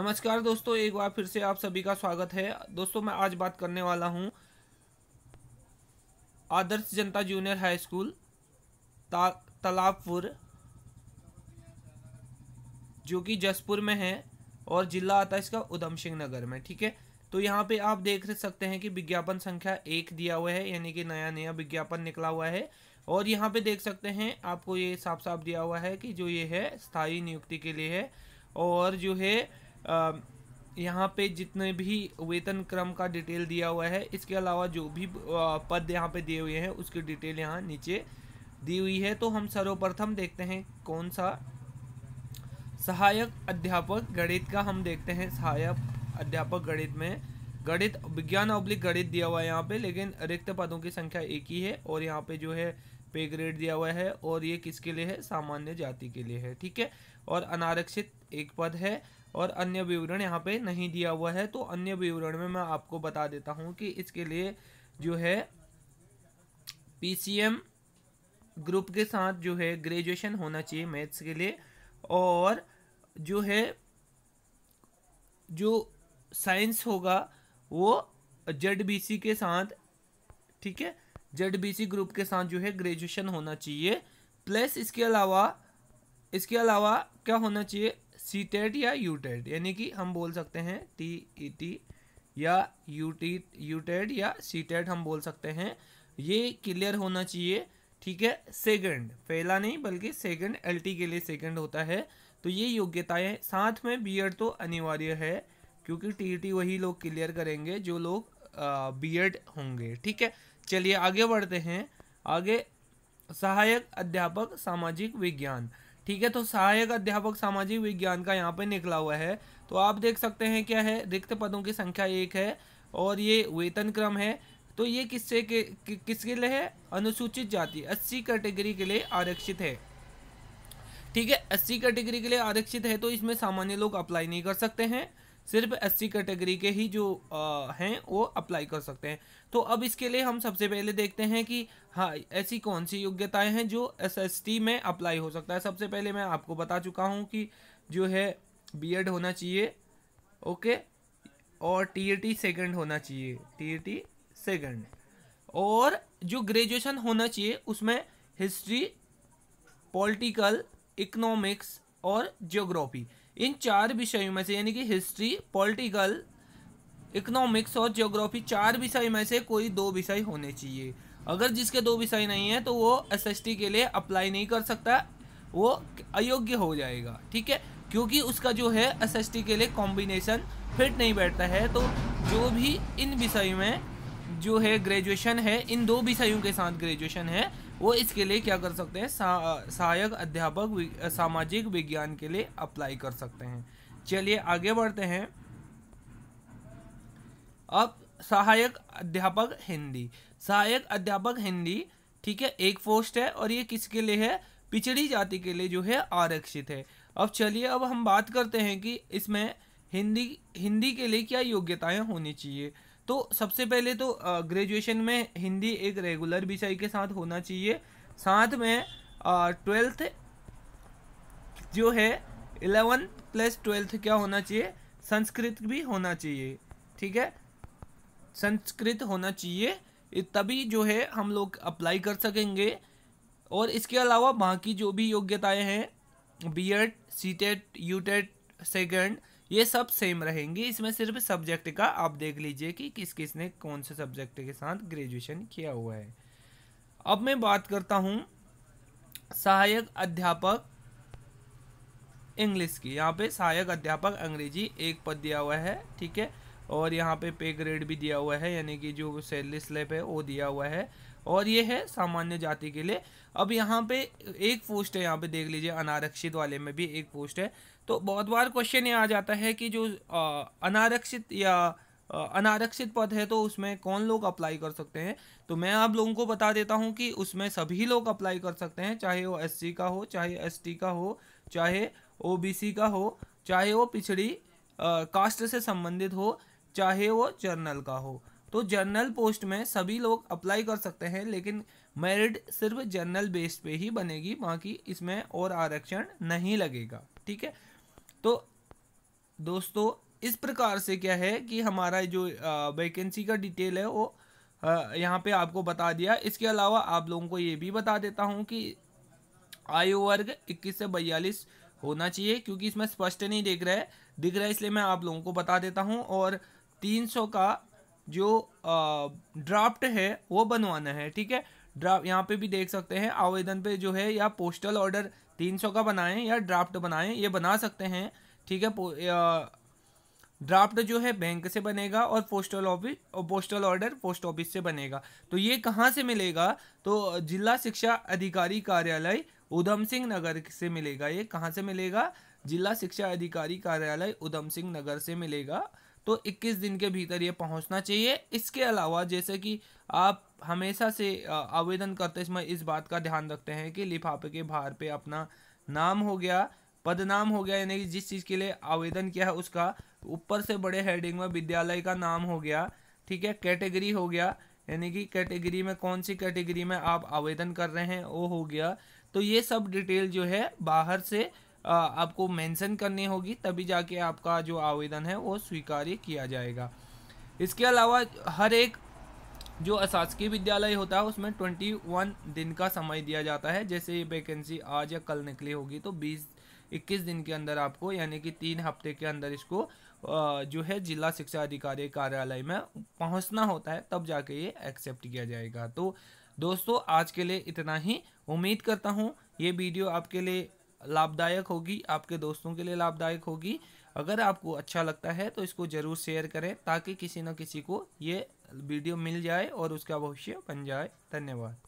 नमस्कार दोस्तों एक बार फिर से आप सभी का स्वागत है दोस्तों मैं आज बात करने वाला हूँ आदर्श जनता जूनियर हाई स्कूल तालाबपुर जो कि जसपुर में है और जिला आता है इसका उधम सिंह नगर में ठीक है तो यहाँ पे आप देख सकते हैं कि विज्ञापन संख्या एक दिया हुआ है यानी कि नया नया विज्ञापन निकला हुआ है और यहाँ पे देख सकते हैं आपको ये साफ साफ दिया हुआ है कि जो ये है स्थायी नियुक्ति के लिए है और जो है यहाँ पे जितने भी वेतन क्रम का डिटेल दिया हुआ है इसके अलावा जो भी पद यहाँ पे दिए हुए हैं उसकी डिटेल यहाँ नीचे दी हुई है तो हम सर्वप्रथम देखते हैं कौन सा सहायक अध्यापक गणित का हम देखते हैं सहायक अध्यापक गणित में गणित विज्ञान औब्लिक गणित दिया हुआ है यहाँ पे लेकिन रिक्त पदों की संख्या एक ही है और यहाँ पे जो है पे ग्रेड दिया हुआ है और ये किसके लिए है सामान्य जाति के लिए है ठीक है और अनारक्षित एक पद है और अन्य विवरण यहाँ पे नहीं दिया हुआ है तो अन्य विवरण में मैं आपको बता देता हूँ कि इसके लिए जो है पीसीएम ग्रुप के साथ जो है ग्रेजुएशन होना चाहिए मैथ्स के लिए और जो है जो साइंस होगा वो जेड के साथ ठीक है सी ग्रुप के साथ जो है ग्रेजुएशन होना चाहिए प्लस इसके अलावा इसके अलावा क्या होना चाहिए सी टेट e या यू टेट e यानी कि हम बोल सकते हैं टी ई टी या यू टी यू टेट या सी टेट e हम बोल सकते हैं ये क्लियर होना चाहिए ठीक है सेकंड पहला नहीं बल्कि सेकंड एलटी के लिए सेकंड होता है तो ये योग्यताएं साथ में बीएड तो अनिवार्य है क्योंकि टी वही लोग क्लियर करेंगे जो लोग बी होंगे ठीक है चलिए आगे बढ़ते हैं आगे सहायक अध्यापक सामाजिक विज्ञान ठीक है तो सहायक अध्यापक सामाजिक विज्ञान का यहाँ पे निकला हुआ है तो आप देख सकते हैं क्या है रिक्त पदों की संख्या एक है और ये वेतन क्रम है तो ये किससे के कि, किसके लिए है अनुसूचित जाति अस्सी कैटेगरी के लिए आरक्षित है ठीक है अस्सी कैटेगरी के लिए आरक्षित है तो इसमें सामान्य लोग अप्लाई नहीं कर सकते हैं सिर्फ एससी कैटेगरी के ही जो हैं वो अप्लाई कर सकते हैं तो अब इसके लिए हम सबसे पहले देखते हैं कि हाँ ऐसी कौन सी योग्यताएं हैं जो एसएसटी में अप्लाई हो सकता है सबसे पहले मैं आपको बता चुका हूँ कि जो है बीएड होना चाहिए ओके और टी सेकेंड e होना चाहिए टी सेकेंड e और जो ग्रेजुएशन होना चाहिए उसमें हिस्ट्री पॉलिटिकल इकनॉमिक्स और जियोग्राफी इन चार विषयों में से यानी कि हिस्ट्री पॉलिटिकल इकोनॉमिक्स और ज्योग्राफी चार विषय में से कोई दो विषय होने चाहिए अगर जिसके दो विषय नहीं है तो वो एस के लिए अप्लाई नहीं कर सकता वो अयोग्य हो जाएगा ठीक है क्योंकि उसका जो है एस के लिए कॉम्बिनेशन फिट नहीं बैठता है तो जो भी इन विषय में जो है ग्रेजुएशन है इन दो विषयों के साथ ग्रेजुएशन है वो इसके लिए क्या कर सकते हैं सा, सहायक अध्यापक वि, सामाजिक विज्ञान के लिए अप्लाई कर सकते हैं चलिए आगे बढ़ते हैं अब सहायक अध्यापक हिंदी सहायक अध्यापक हिंदी ठीक है एक पोस्ट है और ये किसके लिए है पिछड़ी जाति के लिए जो है आरक्षित है अब चलिए अब हम बात करते हैं कि इसमें हिंदी हिंदी के लिए क्या योग्यताएं होनी चाहिए तो सबसे पहले तो ग्रेजुएशन में हिंदी एक रेगुलर विषय के साथ होना चाहिए साथ में ट्वेल्थ जो है इलेवन प्लस ट्वेल्थ क्या होना चाहिए संस्कृत भी होना चाहिए ठीक है संस्कृत होना चाहिए तभी जो है हम लोग अप्लाई कर सकेंगे और इसके अलावा बाकी जो भी योग्यताएं हैं B Ed C TET U TET second ये सब सेम रहेंगी इसमें सिर्फ सब्जेक्ट का आप देख लीजिए कि किस किस ने कौन से सब्जेक्ट के साथ ग्रेजुएशन किया हुआ है अब मैं बात करता हूँ सहायक अध्यापक इंग्लिश की यहाँ पे सहायक अध्यापक अंग्रेजी एक पद दिया हुआ है ठीक है और यहाँ पे पे ग्रेड भी दिया हुआ है यानी कि जो सैलरी स्लेप है वो दिया हुआ है और ये है सामान्य जाति के लिए अब यहाँ पे एक पोस्ट है यहाँ पे देख लीजिए अनारक्षित वाले में भी एक पोस्ट है तो बहुत बार क्वेश्चन ये आ जाता है कि जो अनारक्षित या अनारक्षित पद है तो उसमें कौन लोग अप्लाई कर सकते हैं तो मैं आप लोगों को बता देता हूं कि उसमें सभी लोग अप्लाई कर सकते हैं चाहे वो एस का हो चाहे एस का हो चाहे ओ का हो चाहे वो पिछड़ी कास्ट से संबंधित हो चाहे वो जर्नल का हो तो जनरल पोस्ट में सभी लोग अप्लाई कर सकते हैं लेकिन मेरिट सिर्फ जर्नल बेस पे ही बनेगी बाकी इसमें और आरक्षण नहीं लगेगा ठीक है तो दोस्तों इस प्रकार से क्या है कि हमारा जो वैकेंसी का डिटेल है वो यहाँ पे आपको बता दिया इसके अलावा आप लोगों को ये भी बता देता हूँ कि आयु वर्ग 21 से बयालीस होना चाहिए क्योंकि इसमें स्पष्ट नहीं दिख रहा है दिख रहा है इसलिए मैं आप लोगों को बता देता हूँ और 300 का जो ड्राफ्ट है वो बनवाना है ठीक है ड्राफ्ट यहाँ पे भी देख सकते हैं आवेदन पे जो है या पोस्टल ऑर्डर 300 का बनाएं या ड्राफ्ट बनाएं ये बना सकते हैं ठीक है ड्राफ्ट जो है बैंक से बनेगा और पोस्टल ऑफिस और पोस्टल ऑर्डर पोस्ट ऑफिस से बनेगा तो ये कहाँ से मिलेगा तो जिला शिक्षा अधिकारी कार्यालय उधम सिंह नगर से मिलेगा ये कहाँ से मिलेगा जिला शिक्षा अधिकारी कार्यालय उधम सिंह नगर से मिलेगा तो 21 दिन के भीतर ये पहुंचना चाहिए इसके अलावा जैसे कि आप हमेशा से आवेदन करते समय इस बात का ध्यान रखते हैं कि लिफाफे के भार पे अपना नाम हो गया पदनाम हो गया यानी कि जिस चीज़ के लिए आवेदन किया है उसका ऊपर से बड़े हेडिंग में विद्यालय का नाम हो गया ठीक है कैटेगरी हो गया यानी कि कैटेगरी में कौन सी कैटेगरी में आप आवेदन कर रहे हैं वो हो गया तो ये सब डिटेल जो है बाहर से आपको मेंशन करनी होगी तभी जाके आपका जो आवेदन है वो स्वीकार्य किया जाएगा इसके अलावा हर एक जो अशासकीय विद्यालय होता है उसमें ट्वेंटी वन दिन का समय दिया जाता है जैसे ये वैकेंसी आज या कल निकली होगी तो बीस इक्कीस दिन के अंदर आपको यानी कि तीन हफ्ते के अंदर इसको जो है जिला शिक्षा अधिकारी कार्यालय में पहुंचना होता है तब जाके ये एक्सेप्ट किया जाएगा तो दोस्तों आज के लिए इतना ही उम्मीद करता हूँ ये वीडियो आपके लिए लाभदायक होगी आपके दोस्तों के लिए लाभदायक होगी अगर आपको अच्छा लगता है तो इसको ज़रूर शेयर करें ताकि किसी न किसी को ये वीडियो मिल जाए और उसका भविष्य बन जाए धन्यवाद